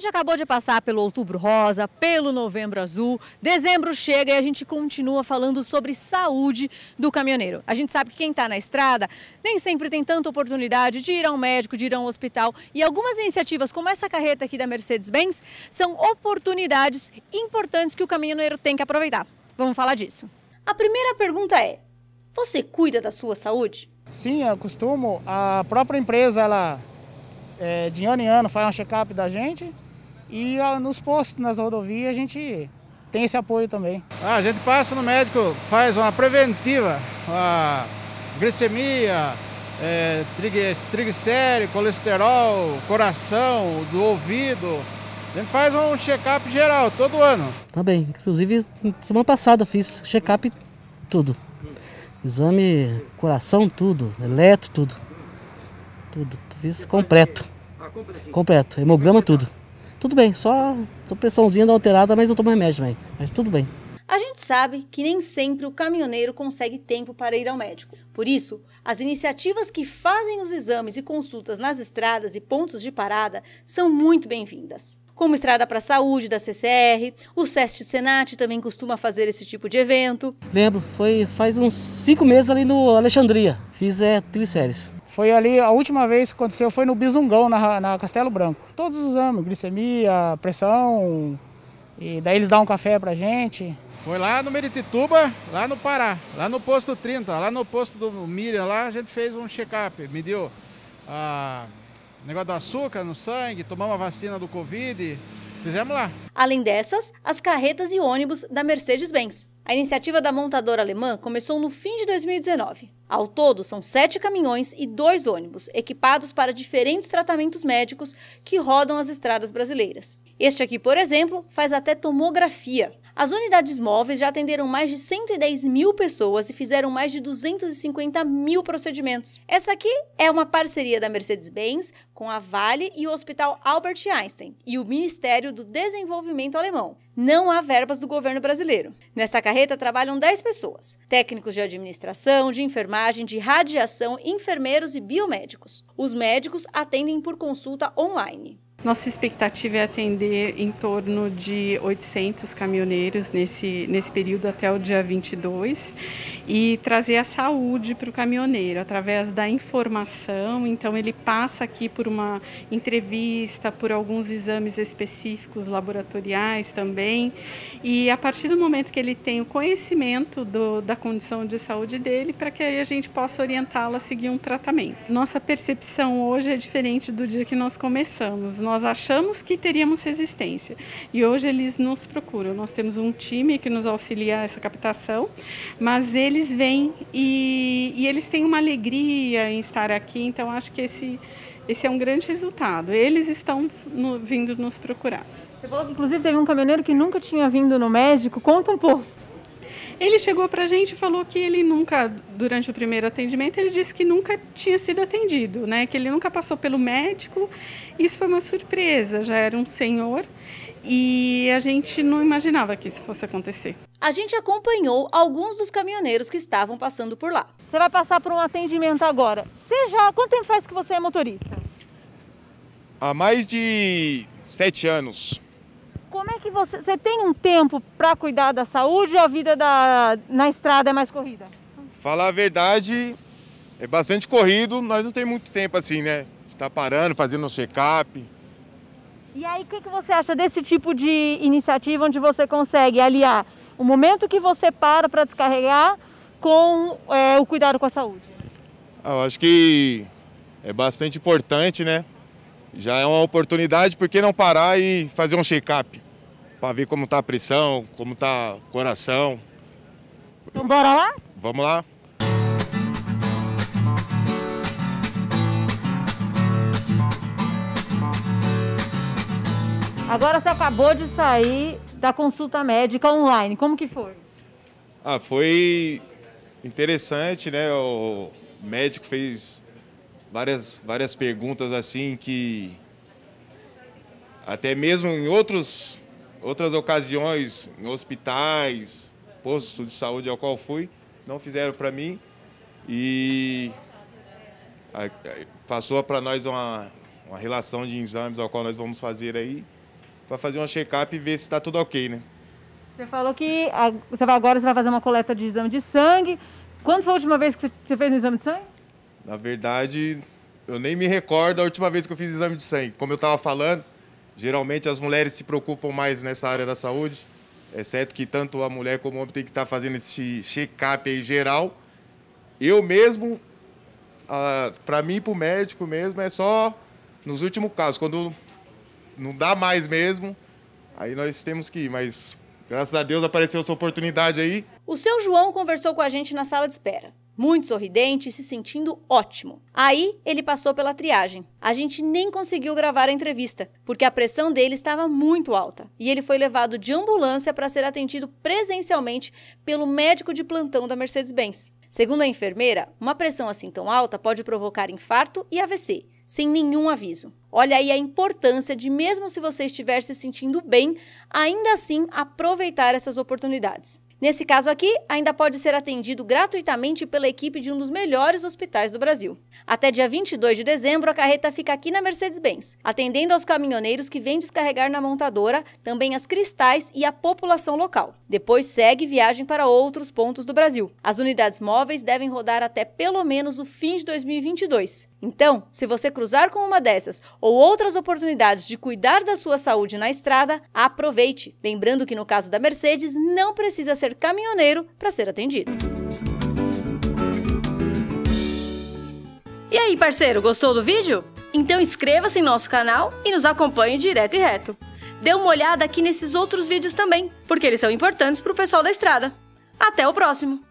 gente acabou de passar pelo Outubro Rosa, pelo Novembro Azul, dezembro chega e a gente continua falando sobre saúde do caminhoneiro. A gente sabe que quem está na estrada nem sempre tem tanta oportunidade de ir a um médico, de ir a um hospital e algumas iniciativas, como essa carreta aqui da Mercedes-Benz, são oportunidades importantes que o caminhoneiro tem que aproveitar. Vamos falar disso. A primeira pergunta é: você cuida da sua saúde? Sim, eu costumo. A própria empresa, ela é, de ano em ano faz um check-up da gente e ah, nos postos, nas rodovias, a gente tem esse apoio também. Ah, a gente passa no médico, faz uma preventiva, a glicemia, é, colesterol, coração, do ouvido. A gente faz um check-up geral todo ano. Tá bem, inclusive semana passada eu fiz check-up tudo. Exame coração, tudo, eletro, tudo. Tudo, fiz completo. Completo, hemograma, tudo. Tudo bem, só, só pressãozinha da alterada, mas eu tomo remédio também. Mas tudo bem. A gente sabe que nem sempre o caminhoneiro consegue tempo para ir ao médico. Por isso, as iniciativas que fazem os exames e consultas nas estradas e pontos de parada são muito bem-vindas. Como Estrada para a Saúde, da CCR, o SEST Senat também costuma fazer esse tipo de evento. Lembro, foi faz uns cinco meses ali no Alexandria. Fiz é, tricéries. Foi ali, a última vez que aconteceu foi no Bizungão, na, na Castelo Branco. Todos os exames, glicemia, pressão, e daí eles dão um café pra gente. Foi lá no Meritituba, lá no Pará, lá no posto 30, lá no posto do Miriam, lá a gente fez um check-up, mediu o ah, negócio do açúcar no sangue, tomamos a vacina do Covid, fizemos lá. Além dessas, as carretas e ônibus da Mercedes-Benz. A iniciativa da montadora alemã começou no fim de 2019. Ao todo, são sete caminhões e dois ônibus, equipados para diferentes tratamentos médicos que rodam as estradas brasileiras. Este aqui, por exemplo, faz até tomografia. As unidades móveis já atenderam mais de 110 mil pessoas e fizeram mais de 250 mil procedimentos. Essa aqui é uma parceria da Mercedes-Benz com a Vale e o Hospital Albert Einstein e o Ministério do Desenvolvimento Alemão não há verbas do governo brasileiro. Nessa carreta trabalham 10 pessoas: técnicos de administração, de enfermagem, de radiação, enfermeiros e biomédicos. Os médicos atendem por consulta online. Nossa expectativa é atender em torno de 800 caminhoneiros nesse, nesse período até o dia 22 e trazer a saúde para o caminhoneiro através da informação. Então, ele passa aqui por uma entrevista, por alguns exames específicos laboratoriais também. E a partir do momento que ele tem o conhecimento do, da condição de saúde dele, para que aí a gente possa orientá-lo a seguir um tratamento. Nossa percepção hoje é diferente do dia que nós começamos nós achamos que teríamos resistência. E hoje eles nos procuram. Nós temos um time que nos auxilia essa captação, mas eles vêm e, e eles têm uma alegria em estar aqui. Então, acho que esse, esse é um grande resultado. Eles estão no, vindo nos procurar. Você falou que, inclusive, teve um caminhoneiro que nunca tinha vindo no médico. Conta um pouco. Ele chegou para a gente e falou que ele nunca, durante o primeiro atendimento, ele disse que nunca tinha sido atendido, né? Que ele nunca passou pelo médico. Isso foi uma surpresa, já era um senhor e a gente não imaginava que isso fosse acontecer. A gente acompanhou alguns dos caminhoneiros que estavam passando por lá. Você vai passar por um atendimento agora. Você já, quanto tempo faz que você é motorista? Há mais de sete anos que você, você tem um tempo para cuidar da saúde ou a vida da, na estrada é mais corrida? Falar a verdade, é bastante corrido, nós não tem muito tempo assim, né? Está parando, fazendo um check-up. E aí, o que, que você acha desse tipo de iniciativa onde você consegue aliar o momento que você para para descarregar com é, o cuidado com a saúde? Ah, eu acho que é bastante importante, né? Já é uma oportunidade, por que não parar e fazer um check-up? para ver como tá a pressão, como tá o coração. Então bora lá? Vamos lá. Agora você acabou de sair da consulta médica online. Como que foi? Ah, foi interessante, né? O médico fez várias, várias perguntas assim que até mesmo em outros Outras ocasiões, em hospitais, posto de saúde ao qual fui, não fizeram para mim e passou para nós uma, uma relação de exames ao qual nós vamos fazer aí para fazer um check-up e ver se está tudo ok, né? Você falou que você vai, agora você vai fazer uma coleta de exame de sangue. Quando foi a última vez que você fez um exame de sangue? Na verdade, eu nem me recordo a última vez que eu fiz exame de sangue. Como eu estava falando, Geralmente as mulheres se preocupam mais nessa área da saúde, é certo que tanto a mulher como o homem tem que estar tá fazendo esse check-up aí geral. Eu mesmo, para mim, para o médico mesmo, é só nos últimos casos, quando não dá mais mesmo, aí nós temos que ir, mas Graças a Deus apareceu essa oportunidade aí. O seu João conversou com a gente na sala de espera. Muito sorridente e se sentindo ótimo. Aí ele passou pela triagem. A gente nem conseguiu gravar a entrevista, porque a pressão dele estava muito alta. E ele foi levado de ambulância para ser atendido presencialmente pelo médico de plantão da Mercedes-Benz. Segundo a enfermeira, uma pressão assim tão alta pode provocar infarto e AVC sem nenhum aviso. Olha aí a importância de, mesmo se você estiver se sentindo bem, ainda assim aproveitar essas oportunidades. Nesse caso aqui, ainda pode ser atendido gratuitamente pela equipe de um dos melhores hospitais do Brasil. Até dia 22 de dezembro, a carreta fica aqui na Mercedes-Benz, atendendo aos caminhoneiros que vêm descarregar na montadora, também as cristais e a população local. Depois segue viagem para outros pontos do Brasil. As unidades móveis devem rodar até pelo menos o fim de 2022. Então, se você cruzar com uma dessas ou outras oportunidades de cuidar da sua saúde na estrada, aproveite. Lembrando que no caso da Mercedes, não precisa ser ser caminhoneiro para ser atendido. E aí, parceiro, gostou do vídeo? Então inscreva-se em nosso canal e nos acompanhe direto e reto. Dê uma olhada aqui nesses outros vídeos também, porque eles são importantes para o pessoal da estrada. Até o próximo!